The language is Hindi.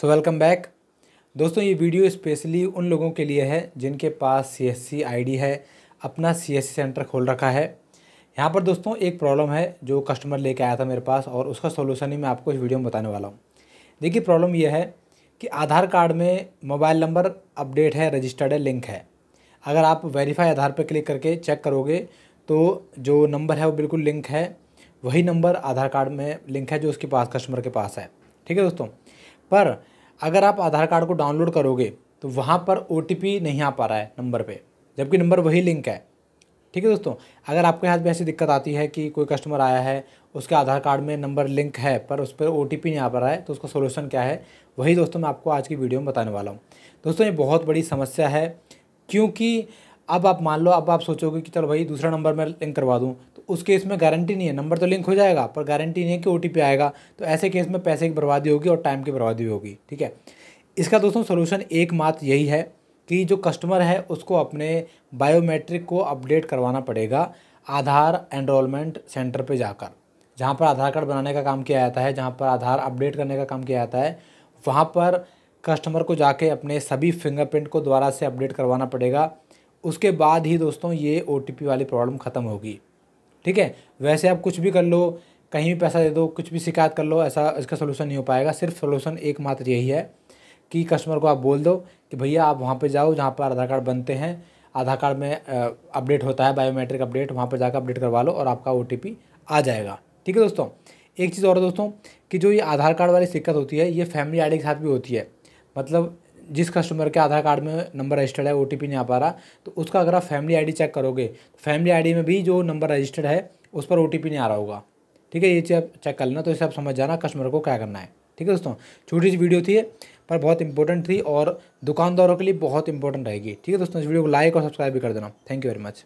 सो वेलकम बैक दोस्तों ये वीडियो स्पेशली उन लोगों के लिए है जिनके पास C S C I D है अपना सी एस सी सेंटर खोल रखा है यहाँ पर दोस्तों एक प्रॉब्लम है जो कस्टमर लेके आया था मेरे पास और उसका सोल्यूशन ही मैं आपको इस वीडियो में बताने वाला हूँ देखिए प्रॉब्लम यह है कि आधार कार्ड में मोबाइल नंबर अपडेट है रजिस्टर्ड है लिंक है अगर आप वेरीफाई आधार पर क्लिक करके चेक करोगे तो जो नंबर है वो बिल्कुल लिंक है वही नंबर आधार कार्ड में लिंक है जो उसके पास कस्टमर के पास है ठीक है दोस्तों पर अगर आप आधार कार्ड को डाउनलोड करोगे तो वहाँ पर ओ नहीं आ पा रहा है नंबर पर जबकि नंबर वही लिंक है ठीक है दोस्तों अगर आपके हाथ में ऐसी दिक्कत आती है कि कोई कस्टमर आया है उसके आधार कार्ड में नंबर लिंक है पर उस पर ओ नहीं आ पा रहा है तो उसका सोल्यूशन क्या है वही दोस्तों मैं आपको आज की वीडियो में बताने वाला हूँ दोस्तों ये बहुत बड़ी समस्या है क्योंकि अब आप मान लो अब आप सोचोगे कि चलो भाई दूसरा नंबर मैं लिंक करवा दूँ तो उस केस में गारंटी नहीं है नंबर तो लिंक हो जाएगा पर गारंटी नहीं है कि ओ आएगा तो ऐसे केस में पैसे की बर्बादी होगी और टाइम की बर्बादी होगी ठीक है इसका दोस्तों सोल्यूशन एक यही है कि जो कस्टमर है उसको अपने बायोमेट्रिक को अपडेट करवाना पड़ेगा आधार एनरोलमेंट सेंटर पे जाकर जहाँ पर आधार कार्ड बनाने का काम किया जाता है जहाँ पर आधार अपडेट करने का काम किया जाता है वहाँ पर कस्टमर को जाके अपने सभी फिंगरप्रिंट को दोबारा से अपडेट करवाना पड़ेगा उसके बाद ही दोस्तों ये ओ वाली प्रॉब्लम ख़त्म होगी ठीक है वैसे आप कुछ भी कर लो कहीं भी पैसा दे दो कुछ भी शिकायत कर लो ऐसा इसका सोल्यूशन नहीं हो पाएगा सिर्फ सोल्यूशन एकमात्र यही है कि कस्टमर को आप बोल दो कि भैया आप वहाँ पे जाओ जहाँ पर आधार कार्ड बनते हैं आधार कार्ड में अपडेट होता है बायोमेट्रिक अपडेट वहाँ पर जाकर अपडेट करवा लो और आपका ओ आ जाएगा ठीक है दोस्तों एक चीज़ और दोस्तों कि जो ये आधार कार्ड वाली दिक्कत होती है ये फैमिली आई के साथ भी होती है मतलब जिस कस्टमर के आधार कार्ड में नंबर रजिस्टर्ड है ओ नहीं आ पा रहा तो उसका अगर आप फैमिली आईडी चेक करोगे तो फैमिली आईडी में भी जो नंबर रजिस्टर्ड है उस पर ओ नहीं आ रहा होगा ठीक है ये चीज़ आप चेक कर लेना तो इसे आप समझ जाना कस्टमर को क्या करना है ठीक है दोस्तों छोटी सी वीडियो थी पर बहुत इंपॉर्टेंट थी और दुकानदारों के लिए बहुत इंपॉर्टेंट रहेगी ठीक है दोस्तों इस वीडियो को लाइक और सब्सक्राइब भी कर देना थैंक यू वेरी मच